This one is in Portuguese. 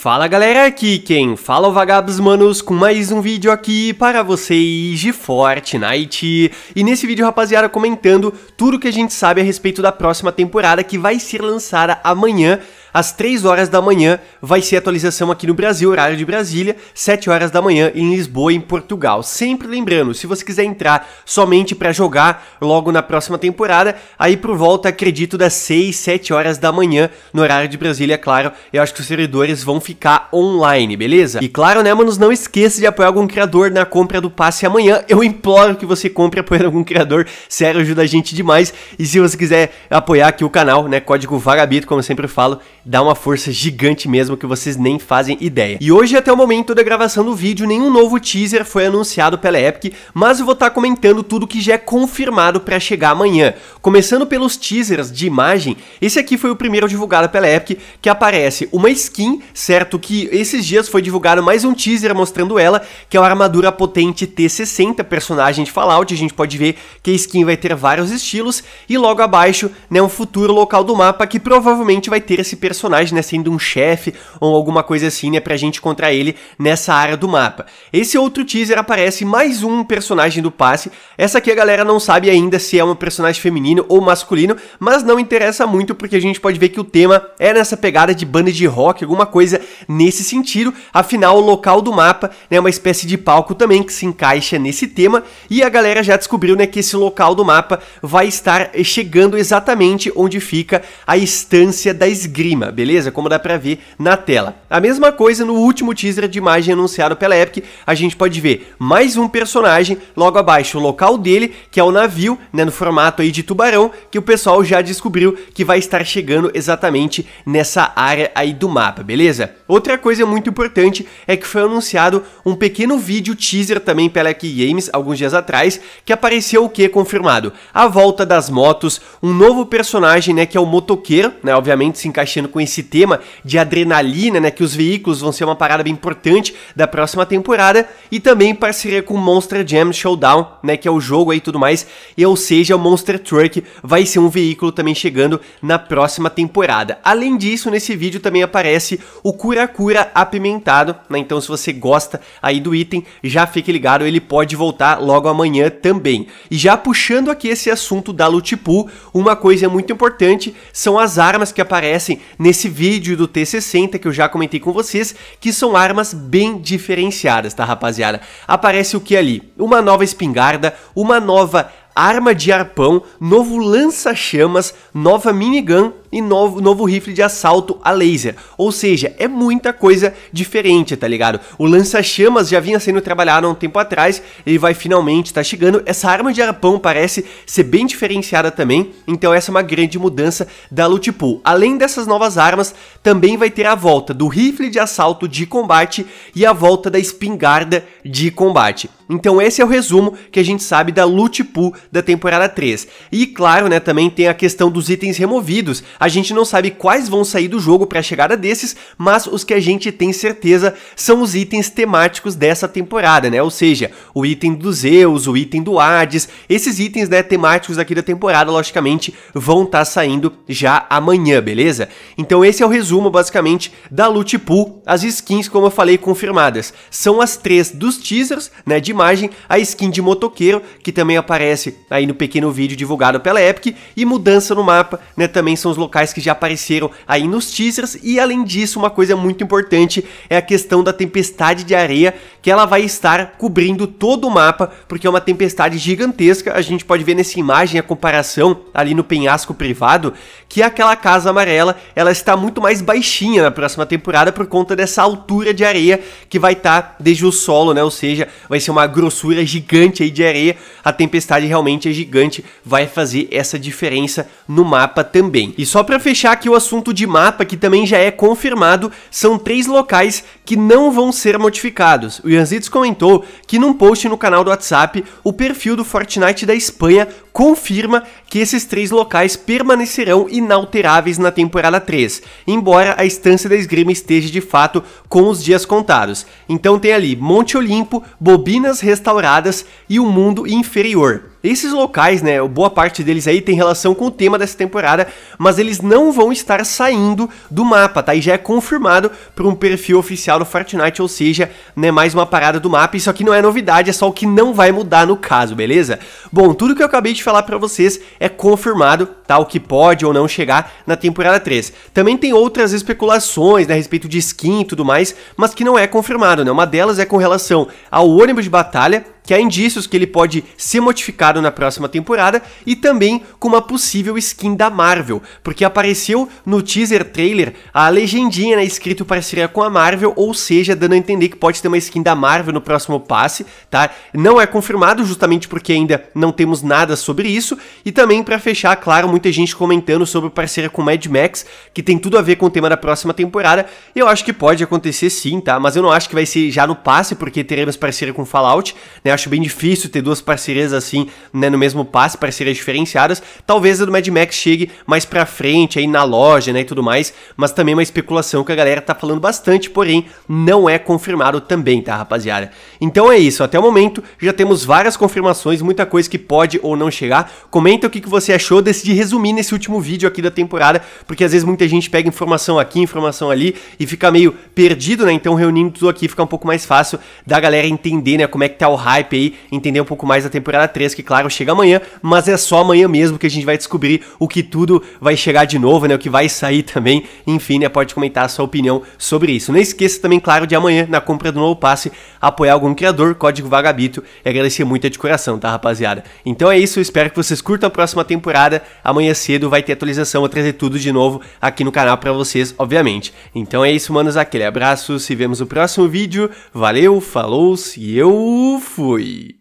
Fala galera, aqui quem fala é o Vagabos Manos com mais um vídeo aqui para vocês de Fortnite. E nesse vídeo, rapaziada, comentando tudo que a gente sabe a respeito da próxima temporada que vai ser lançada amanhã às 3 horas da manhã vai ser atualização aqui no Brasil, horário de Brasília, 7 horas da manhã em Lisboa, em Portugal. Sempre lembrando, se você quiser entrar somente para jogar logo na próxima temporada, aí por volta, acredito, das 6, 7 horas da manhã, no horário de Brasília, é claro, eu acho que os servidores vão ficar online, beleza? E claro, né, manos, não esqueça de apoiar algum criador na compra do passe amanhã. Eu imploro que você compre apoiando algum criador, sério, ajuda a gente demais. E se você quiser apoiar aqui o canal, né, código Vagabito, como eu sempre falo, dá uma força gigante mesmo que vocês nem fazem ideia. E hoje, é até o momento da gravação do vídeo, nenhum novo teaser foi anunciado pela Epic, mas eu vou estar tá comentando tudo que já é confirmado para chegar amanhã. Começando pelos teasers de imagem, esse aqui foi o primeiro divulgado pela Epic, que aparece uma skin, certo? Que esses dias foi divulgado mais um teaser mostrando ela, que é uma armadura potente T60, personagem de Fallout, a gente pode ver que a skin vai ter vários estilos, e logo abaixo, né, um futuro local do mapa que provavelmente vai ter esse personagem personagem, né, sendo um chefe ou alguma coisa assim, né, pra gente encontrar ele nessa área do mapa. Esse outro teaser aparece mais um personagem do passe. Essa aqui a galera não sabe ainda se é um personagem feminino ou masculino, mas não interessa muito porque a gente pode ver que o tema é nessa pegada de banda de rock, alguma coisa nesse sentido. Afinal, o local do mapa né, é uma espécie de palco também que se encaixa nesse tema e a galera já descobriu né, que esse local do mapa vai estar chegando exatamente onde fica a estância da esgrima cima, beleza? Como dá pra ver na tela. A mesma coisa no último teaser de imagem anunciado pela Epic, a gente pode ver mais um personagem logo abaixo, o local dele, que é o navio, né, no formato aí de tubarão, que o pessoal já descobriu que vai estar chegando exatamente nessa área aí do mapa, beleza? Outra coisa muito importante é que foi anunciado um pequeno vídeo teaser também pela Epic Games alguns dias atrás, que apareceu o que confirmado? A volta das motos, um novo personagem, né, que é o motoqueiro, né, obviamente se encaixando com esse tema de adrenalina, né? Que os veículos vão ser uma parada bem importante da próxima temporada. E também parceria com Monster Jam Showdown, né? Que é o jogo aí e tudo mais. E, ou seja, o Monster Truck vai ser um veículo também chegando na próxima temporada. Além disso, nesse vídeo também aparece o Cura Cura apimentado, né? Então, se você gosta aí do item, já fique ligado, ele pode voltar logo amanhã também. E já puxando aqui esse assunto da Pool, uma coisa muito importante são as armas que aparecem nesse vídeo do T60 que eu já comentei com vocês, que são armas bem diferenciadas, tá rapaziada? Aparece o que ali? Uma nova espingarda, uma nova arma de arpão, novo lança-chamas, nova minigun e novo, novo rifle de assalto a laser. Ou seja, é muita coisa diferente, tá ligado? O lança-chamas já vinha sendo trabalhado há um tempo atrás, ele vai finalmente tá chegando. Essa arma de arpão parece ser bem diferenciada também, então essa é uma grande mudança da loot pool. Além dessas novas armas, também vai ter a volta do rifle de assalto de combate e a volta da espingarda de combate. Então esse é o resumo que a gente sabe da loot pool da temporada 3. E claro, né, também tem a questão dos itens removidos, a gente não sabe quais vão sair do jogo para a chegada desses, mas os que a gente tem certeza são os itens temáticos dessa temporada, né? Ou seja, o item do Zeus, o item do Hades, esses itens né, temáticos aqui da temporada, logicamente, vão estar tá saindo já amanhã, beleza? Então esse é o resumo, basicamente, da Loot Pool. As skins, como eu falei, confirmadas. São as três dos teasers, né, de imagem, a skin de motoqueiro, que também aparece aí no pequeno vídeo divulgado pela Epic, e mudança no mapa, né, também são os locais locais que já apareceram aí nos teasers e além disso uma coisa muito importante é a questão da tempestade de areia que ela vai estar cobrindo todo o mapa porque é uma tempestade gigantesca, a gente pode ver nessa imagem a comparação ali no penhasco privado que aquela casa amarela ela está muito mais baixinha na próxima temporada por conta dessa altura de areia que vai estar tá desde o solo, né? Ou seja, vai ser uma grossura gigante aí de areia. A tempestade realmente é gigante, vai fazer essa diferença no mapa também. E só só para fechar aqui o assunto de mapa, que também já é confirmado, são três locais que não vão ser modificados. O Yanzides comentou que num post no canal do WhatsApp, o perfil do Fortnite da Espanha confirma que esses três locais permanecerão inalteráveis na temporada 3, embora a estância da esgrima esteja de fato com os dias contados. Então tem ali Monte Olimpo, Bobinas Restauradas e o Mundo Inferior. Esses locais, né, boa parte deles aí tem relação com o tema dessa temporada, mas eles não vão estar saindo do mapa, tá? E já é confirmado por um perfil oficial do Fortnite, ou seja, né, mais uma parada do mapa. Isso aqui não é novidade, é só o que não vai mudar no caso, beleza? Bom, tudo que eu acabei de de falar para vocês, é confirmado, tá, o que pode ou não chegar na temporada 3. Também tem outras especulações, né, a respeito de skin e tudo mais, mas que não é confirmado, né? Uma delas é com relação ao ônibus de batalha, que há indícios que ele pode ser modificado na próxima temporada e também com uma possível skin da Marvel, porque apareceu no teaser trailer a legendinha né, escrito parceria com a Marvel, ou seja, dando a entender que pode ter uma skin da Marvel no próximo passe, tá? Não é confirmado justamente porque ainda não temos nada sobre isso e também para fechar, claro, muita gente comentando sobre parceria com Mad Max, que tem tudo a ver com o tema da próxima temporada. Eu acho que pode acontecer sim, tá? Mas eu não acho que vai ser já no passe, porque teremos parceria com Fallout, né? acho bem difícil ter duas parcerias assim, né, no mesmo passe, parcerias diferenciadas. Talvez a do Mad Max chegue mais pra frente aí na loja, né, e tudo mais, mas também é uma especulação que a galera tá falando bastante, porém não é confirmado também, tá, rapaziada? Então é isso, até o momento já temos várias confirmações, muita coisa que pode ou não chegar. Comenta o que, que você achou, decidi resumir nesse último vídeo aqui da temporada, porque às vezes muita gente pega informação aqui, informação ali e fica meio perdido, né? Então reunindo tudo aqui fica um pouco mais fácil da galera entender, né, como é que tá o hype hype aí, entender um pouco mais da temporada 3, que claro, chega amanhã, mas é só amanhã mesmo que a gente vai descobrir o que tudo vai chegar de novo, né? O que vai sair também. Enfim, né? Pode comentar a sua opinião sobre isso. Não esqueça também, claro, de amanhã, na compra do novo passe, apoiar algum criador, código vagabito e agradecer muito de coração, tá, rapaziada? Então é isso, espero que vocês curtam a próxima temporada. Amanhã cedo vai ter atualização, vou trazer tudo de novo aqui no canal para vocês, obviamente. Então é isso, manos, aquele abraço, se vemos no próximo vídeo. Valeu, falou e eu fui! ごい